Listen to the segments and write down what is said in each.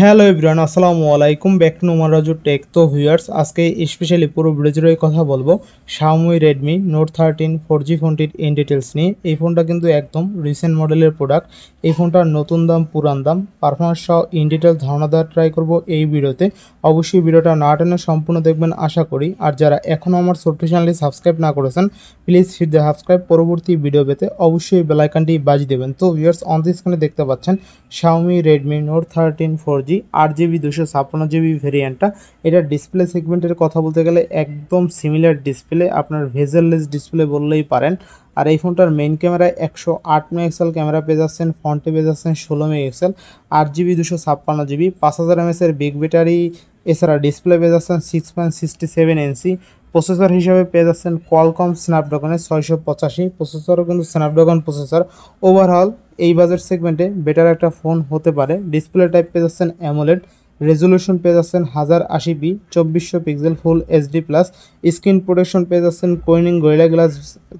hello Ibran আসসালামু আলাইকুম back to মারাজু take তো হুইয়ার্স আজকে স্পেশালি পুরো ব্রেজের কথা বলবো Xiaomi Redmi note thirteen four G ফোনটির ইন ডিটেলস নিয়ে এই ফোনটা কিন্তু একদম রিসেন্ট মডেলের প্রোডাক্ট এই ফোনটার নতুন দাম পুরান দাম পারফরমেন্স সহ ইন ডিটেলস ধারণা দেওয়ার ট্রাই করব এই ভিডিওতে অবশ্যই ভিডিওটা না টেনে সম্পূর্ণ দেখবেন আশা করি আর যারা এখনও আমার ছোট্ট চ্যানেলটি সাবস্ক্রাইব না করেছেন প্লিজ হিট দ্য সাবস্ক্রাইব পরবর্তী ভিডিও পেতে অবশ্যই বেলাইকানটি বাজি দেবেন তো হুইয়ার্স অন স্ক্রিনে দেখতে পাচ্ছেন Xiaomi Redmi note thirteen four G আট জিবি দুশো ছাপ্পান্ন জিবি ভেরিয়েন্টটা এটা ডিসপ্লে সেগমেন্টের কথা বলতে গেলে একদম সিমিলার ডিসপ্লে আপনার ভেজারলেস ডিসপ্লে বললেই পারেন আর এই ফোনটার মেইন ক্যামেরায় একশো আট মেগাক্সেল ক্যামেরা পেয়ে যাচ্ছেন ফ্রন্টে পেয়ে যাচ্ছেন ষোলো মেগাক্সেল আট জিবি দুশো ছাপ্পান্ন জিবি পাঁচ হাজার এমএসের বিগ ব্যাটারি এছাড়া ডিসপ্লে পেয়ে যাচ্ছেন সিক্স পয়েন্ট সিক্সটি সেভেন এনসি প্রসেসর হিসাবে পেয়ে যাচ্ছেন কোয়ালকম স্ন্যাপড্রাগনের ছয়শো পঁচাশি প্রসেসরও কিন্তু স্ন্যাপড্রাগন প্রসেসর ওভারঅল এই বাজার সেগমেন্টে বেটার একটা ফোন হতে পারে ডিসপ্লে টাইপ পেয়ে যাচ্ছেন অ্যামোলেড রেজলিউশন পেয়ে যাচ্ছেন হাজার আশি বি চব্বিশশো pixel full HD plus screen protection পেয়ে যাচ্ছেন কোয়েনিং গোয়েলা গ্লাস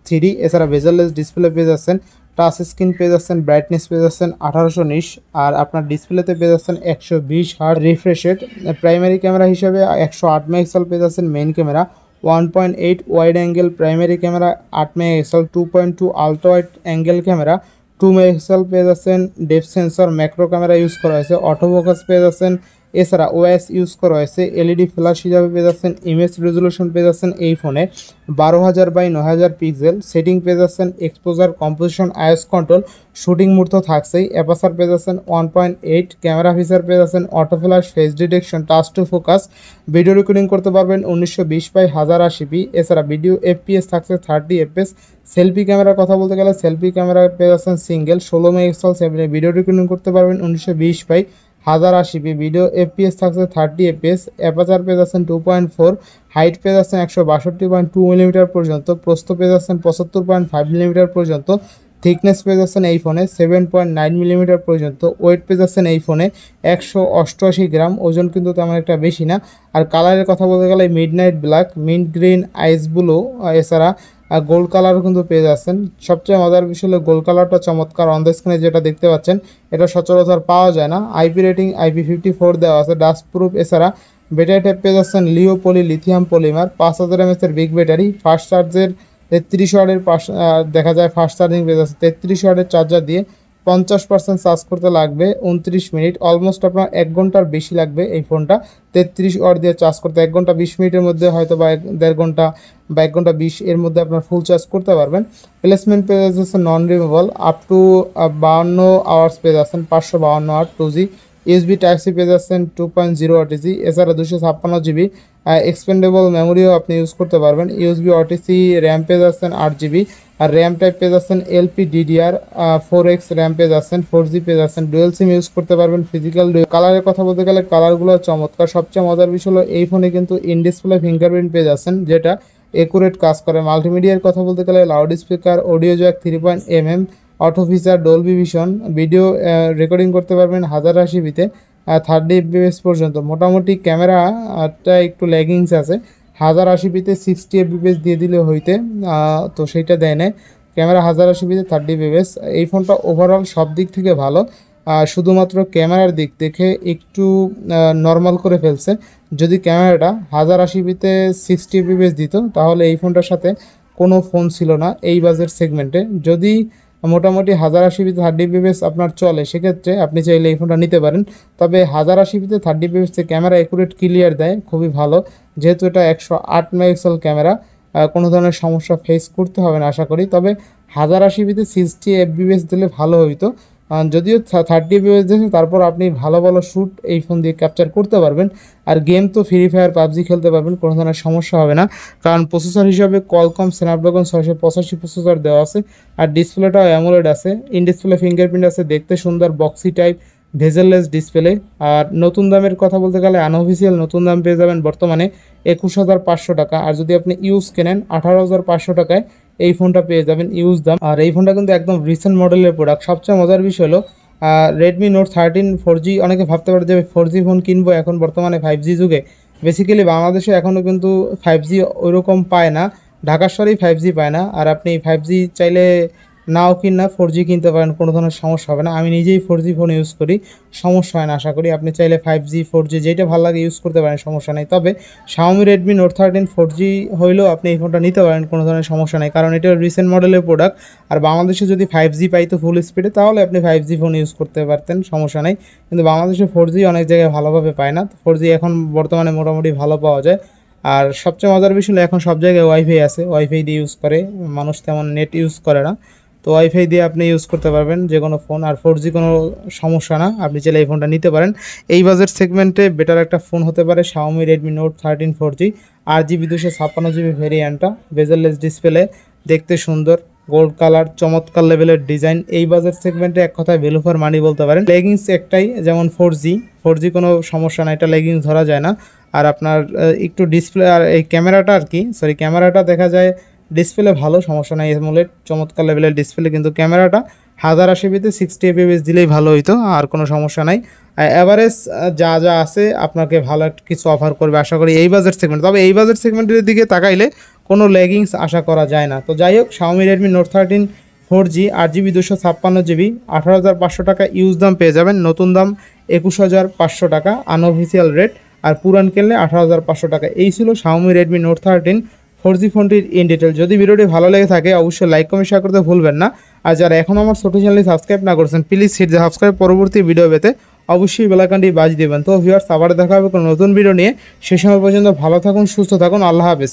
থ্রি এছাড়া ভেজারলেস ডিসপ্লে পেয়ে যাচ্ছেন টাচ স্ক্রিন পেয়ে যাচ্ছেন ব্রাইটনেস পেয়ে যাচ্ছেন আঠারোশো নিশ আর আপনার ডিসপ্লেতে পেয়ে যাচ্ছেন একশো বিশ হার্ড রিফ্রেশেড প্রাইমারি ক্যামেরা হিসেবে একশো আট মেগাপিক্সেল পেয়ে যাচ্ছেন main camera one point eight wide angle primary camera আট megapixel two point two ultra wide angle camera two megapixel পেয়ে যাচ্ছেন depth sensor macro camera use করা হয়েছে অটো ফোকাস পেয়ে যাচ্ছেন এছাড়া ওএস ইউজ করা হয়েছে এলইডি ফ্ল্যাশ e হিসাবে পেয়ে যাচ্ছেন ইমেজ রেজুলেশন পেয়ে যাচ্ছেন এই ফোনে বারো হাজার বাই নয় হাজার পিক্সেল সেটিং পেয়ে যাচ্ছেন exposure composition I S control shooting মুহূর্ত থাকছেই অ্যাপাসার পেয়ে যাচ্ছেন one point eight camera feature পেয়ে যাচ্ছেন auto flash face detection touch to focus video recording করতে পারবেন উনিশশো বিশ বাই হাজার আশি পি এছাড়া ভিডিও এফপিএস থাকছে থার্টি এফপিএস সেলফি ক্যামেরার কথা বলতে গেলে সেলফি ক্যামেরা পেয়ে যাচ্ছেন সিঙ্গেল ষোলো মেগাপিক্সেল সেভেন ভিডিও রেকর্ডিং করতে পারবেন উনিশশো বিশ বাই হাজার পি ভিডিও এফপিএস থাকছে থার্টি এফপিএস অ্যাপাচার পেজ আছেন টু পয়েন্ট ফোর হাইট পেজ আছেন একশো বাষট্টি পয়েন্ট টু মিলিমিটার পর্যন্ত প্রস্থ পেজ আছেন পঁচাত্তর পয়েন্ট ফাইভ মিলিমিটার পর্যন্ত থিকনেস পেজ আছেন এই ফোনে সেভেন পয়েন্ট নাইন মিলিমিটার পর্যন্ত ওয়েট পেজ আছেন এই ফোনে একশো অষ্টআশি গ্রাম ওজন কিন্তু তেমন একটা বেশি না আর কালারের কথা বলতে গেলে mid night black mint green ice blue এছাড়া আর গোল্ড কালারও কিন্তু পেয়ে যাচ্ছেন সবচেয়ে মজার বিষয় হলো গোল্ড কালারটা চমৎকার অন দ্য স্ক্রিনে যেটা দেখতে পাচ্ছেন এটা সচরাচর পাওয়া যায় না IP rating IP fifty four দেওয়া আছে ডাস্ট প্রুফ এছাড়া ব্যাটারি টাইপ পেয়ে যাচ্ছেন লিও পলি লিথিয়াম পলিমার পাঁচ হাজার এমএসের বিগ ব্যাটারি ফার্স্ট চার্জের তেত্রিশ ওয়ার্ডের পাশ দেখা যায় ফার্স্ট চার্জিং পেয়ে যাচ্ছে তেত্রিশ ওয়ার্ডের চার্জার দিয়ে পঞ্চাশ পার্সেন্ট চার্জ করতে লাগবে উনত্রিশ মিনিট অলমোস্ট আপনার এক ঘন্টার বেশি লাগবে এই ফোনটা তেত্রিশ ওয়ার দিয়ে চার্জ করতে এক ঘন্টা বিশ মিনিটের মধ্যে হয়তো বা এক দেড় ঘন্টা বা এক ঘন্টা বিশ এর মধ্যে আপনার ফুল চার্জ করতে পারবেন প্লেসমেন্ট পেজ আছে নন রিমুভেবল আপ টু বাহান্ন আওয়ার্স পেজ আছেন পাঁচশো বাহান্ন hour two G USB type C পেজ আছেন টু পয়েন্ট জিরো জি এছাড়া দুশো ছাপ্পান্ন জিবি এক্সপেন্ডেবল মেমোরিও আপনি ইউজ করতে পারবেন ইউএসবি ওটিসি র্যাম পেজ আছেন আট জিবি আর র্যাম টাইপ পেজ আছেন LP DDR four X RAM পেজ আছেন ফোর জি পেজ আছেন ডুয়েল সিম ইউজ করতে পারবেন ফিজিক্যাল কালারের কথা বলতে গেলে কালারগুলো চমৎকার সবচেয়ে মজার বিষয় হলো এই ফোনে কিন্তু ইনডিসপ্লে ফিঙ্গারপ্রিন্ট পেজ আছেন যেটা একুরেট কাজ করে মাল্টিমিডিয়ার কথা বলতে গেলে loud speaker audio jack three point M M auto feature Dolby vision video recording করতে পারবেন হাজার আশি বিতে থার্টি এফবিএস পর্যন্ত মোটামুটি ক্যামেরাটা একটু ল্যাগিংস আছে হাজার আশিপিতে সিক্সটি এফবিএস দিয়ে দিলে হইতে তো সেইটা দেয় নাই ক্যামেরা হাজার আশিপিতে থার্টি এফবিএস এই ফোনটা ওভারঅল সব দিক থেকে ভালো শুধুমাত্র ক্যামেরার দিক দেখে একটু নর্মাল করে ফেলছে যদি ক্যামেরাটা হাজার আশিপিতে সিক্সটি এফবিএস দিত তাহলে এই ফোনটার সাথে কোনো ফোন ছিল না এই বাজেট সেগমেন্টে যদি মোটামুটি হাজার আশিপিতে থার্টি বিপিএস আপনার চলে সেক্ষেত্রে আপনি চাইলে এই ফোনটা নিতে পারেন তবে হাজার আশিপিতে থার্টি বিপিএসে ক্যামেরা অ্যাকুরেট ক্লিয়ার দেয় খুবই ভালো যেহেতু এটা একশো আট মেগাপিক্সেল ক্যামেরা কোনো ধরনের সমস্যা ফেস করতে হবে না আশা করি তবে হাজার আশি বিতে সিক্সটি এফবিএস দিলে ভালো হইতো যদিও থার্টি এফবিএস দিয়েছেন তারপর আপনি ভালো ভালো শ্যুট এই ফোন দিয়ে ক্যাপচার করতে পারবেন আর গেম তো ফ্রি ফায়ার পাবজি খেলতে পারবেন কোনো ধরনের সমস্যা হবে না কারণ প্রসেসর হিসাবে কলকম স্ন্যাপড্রাগন ছয়শো পঁচাশি প্রসেসর দেওয়া আছে আর ডিসপ্লেটাও অ্যামোলেড আছে ইন ডিসপ্লে ফিঙ্গারপ্রিন্ট আছে দেখতে সুন্দর বক্সি টাইপ ভেজেললেস ডিসপ্লে আর নতুন দামের কথা বলতে গেলে আনঅফিসিয়াল নতুন দাম পেয়ে যাবেন বর্তমানে একুশ হাজার পাঁচশো টাকা আর যদি আপনি ইউজ কেনেন আঠারো হাজার পাঁচশো টাকায় এই ফোনটা পেয়ে যাবেন ইউজ দাম আর এই ফোনটা কিন্তু একদম রিসেন্ট মডেলের প্রোডাক্ট সবচেয়ে মজার বিষয় হলো Redmi note thirteen four G অনেকে ভাবতে পারে যে ফোর জি ফোন কিনবো এখন বর্তমানে ফাইভ জি যুগে বেসিক্যালি বাংলাদেশে এখনও কিন্তু ফাইভ জি ওইরকম পায় না ঢাকার সরেই ফাইভ জি পায় না আর আপনি ফাইভ জি চাইলে নাও কিনা ফোর জি কিনতে পারেন কোনো ধরনের সমস্যা হবে না আমি নিজেই ফোর জি ফোন ইউজ করি সমস্যা হয় না আশা করি আপনি চাইলে ফাইভ জি ফোর জি যেটা ভালো লাগে ইউজ করতে পারেন সমস্যা নেই তবে Xiaomi Redmi note thirteen four G হইলেও আপনি এই ফোনটা নিতে পারেন কোনো ধরনের সমস্যা নেই কারণ এটা রিসেন্ট মডেলের প্রোডাক্ট আর বাংলাদেশে যদি ফাইভ জি পাইতো ফুল স্পিডে তাহলে আপনি ফাইভ জি ফোন ইউজ করতে পারতেন সমস্যা নেই কিন্তু বাংলাদেশে ফোর জি অনেক জায়গায় ভালোভাবে পায় না ফোর জি এখন বর্তমানে মোটামুটি ভালো পাওয়া যায় আর সবচেয়ে মজার বিষয় এখন সব জায়গায় ওয়াইফাই আছে ওয়াইফাই দিয়ে ইউজ করে মানুষ তেমন নেট ইউজ করে না তো ওয়াইফাই দিয়ে আপনি ইউজ করতে পারবেন যে কোনো ফোন আর ফোর জি কোনো সমস্যা না আপনি চাইলে এই ফোনটা নিতে পারেন এই বাজেট সেগমেন্টে বেটার একটা ফোন হতে পারে Xiaomi Redmi note thirteen four G আর জিবি দুশো ছাপ্পান্ন জিবি ভেরিয়েন্টটা বেজারলেস ডিসপ্লে দেখতে সুন্দর গোল্ড কালার চমৎকার লেভেলের ডিজাইন এই বাজেট সেগমেন্টে এক কথায় ভ্যালু ফর মানি বলতে পারেন লেগিংস একটাই যেমন ফোর জি ফোর জি কোনো সমস্যা না এটা লেগিংস ধরা যায় না আর আপনার একটু ডিসপ্লে আর এই ক্যামেরাটা আর কি সরি ক্যামেরাটা দেখা যায় ডিসপ্লে ভালো সমস্যা নাই এমুলেট চমৎকার লেভেলের ডিসপ্লে কিন্তু ক্যামেরাটা হাজার আশিবিতে সিক্সটি এপিএস দিলেই ভালো হইতো আর কোনো সমস্যা নাই অ্যাভারেজ যা যা আছে আপনাকে ভালো কিছু অফার করবে আশা করি এই বাজেট সেগমেন্ট তবে এই বাজেট সেগমেন্টের দিকে তাকাইলে কোনো লেগিংস আশা করা যায় না তো যাই হোক Xiaomi Redmi note thirteen four G আট জিবি দুশো ছাপ্পান্ন জিবি আঠারো হাজার পাঁচশো টাকা ইউজ দাম পেয়ে যাবেন নতুন দাম একুশ হাজার পাঁচশো টাকা আনঅফিসিয়াল রেট আর পুরান কিনলে আঠারো হাজার পাঁচশো টাকা এই ছিল Xiaomi Redmi note thirteen four ফোনটির ইন ডিটেল যদি ভিডিওটি ভালো লেগে থাকে অবশ্যই লাইক কমেন্ট শেয়ার করতে ভুলবেন না আর যারা এখনও আমার ছোটো চ্যানেলটি সাবস্ক্রাইব না করছেন প্লিজ সিট সাবস্ক্রাইব পরবর্তী ভিডিও পেতে অবশ্যই বেলাকানটি বাজ দেবেন তো ভিউয়ার্স আবার দেখা হবে কোনো নতুন ভিডিও নিয়ে সে সময় পর্যন্ত ভালো থাকুন সুস্থ থাকুন আল্লাহ হাফেজ